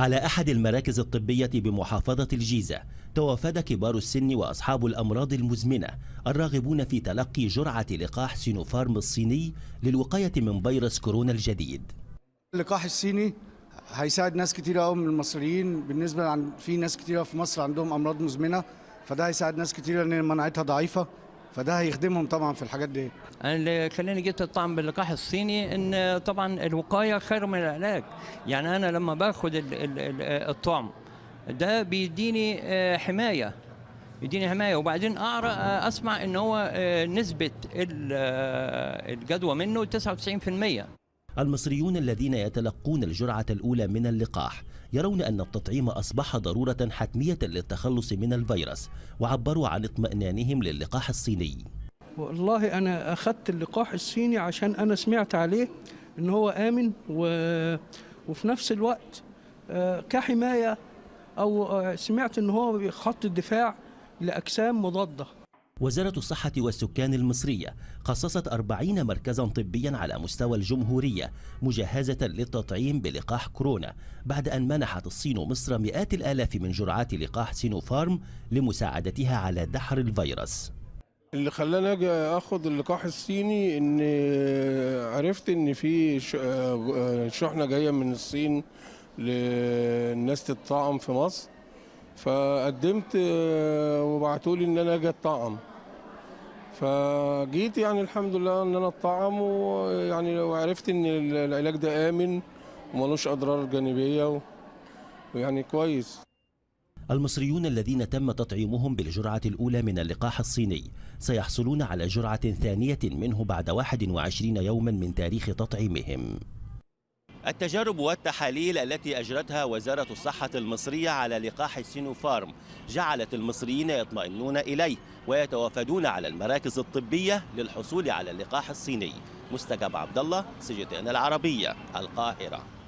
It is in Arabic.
على أحد المراكز الطبية بمحافظة الجيزة توافد كبار السن وأصحاب الأمراض المزمنة الراغبون في تلقي جرعة لقاح سينوفارم الصيني للوقاية من فيروس كورونا الجديد اللقاح الصيني هيساعد ناس كتير قوي من المصريين بالنسبة عن في ناس كتير في مصر عندهم أمراض مزمنة فده هيساعد ناس كتير إن مناعتها ضعيفة فده هيخدمهم طبعا في الحاجات دي انا اللي خلاني جبت الطعم باللقاح الصيني ان آه، طبعا الوقايه خير من العلاج يعني انا لما باخد الطعم ده بيديني آه، حمايه يديني حمايه وبعدين اقرا آه، اسمع ان هو نسبه الجدوى منه 99% المصريون الذين يتلقون الجرعة الأولى من اللقاح يرون أن التطعيم أصبح ضرورة حتمية للتخلص من الفيروس وعبروا عن اطمئنانهم للقاح الصيني والله أنا أخذت اللقاح الصيني عشان أنا سمعت عليه إن هو آمن و... وفي نفس الوقت آه، كحماية أو آه، سمعت إن هو خط الدفاع لأجسام مضادة وزارة الصحة والسكان المصرية خصصت 40 مركزا طبيا على مستوى الجمهورية مجهزة للتطعيم بلقاح كورونا بعد أن منحت الصين مصر مئات الآلاف من جرعات لقاح سينوفارم لمساعدتها على دحر الفيروس اللي خلاني اجي اخد اللقاح الصيني ان آه، عرفت ان في آه، آه، شحنه جايه من الصين للناس تتطعم في مصر فقدمت وبعتولي ان انا اجي اتطعم فجيت يعني الحمد لله ان انا اطعم ويعني وعرفت ان العلاج ده امن وملوش اضرار جانبيه ويعني كويس المصريون الذين تم تطعيمهم بالجرعة الأولى من اللقاح الصيني سيحصلون على جرعة ثانية منه بعد 21 يوما من تاريخ تطعيمهم التجارب والتحاليل التي أجرتها وزارة الصحة المصرية على لقاح سينوفارم جعلت المصريين يطمئنون إليه ويتوافدون على المراكز الطبية للحصول على اللقاح الصيني مستجاب عبد الله سجتان العربية القاهرة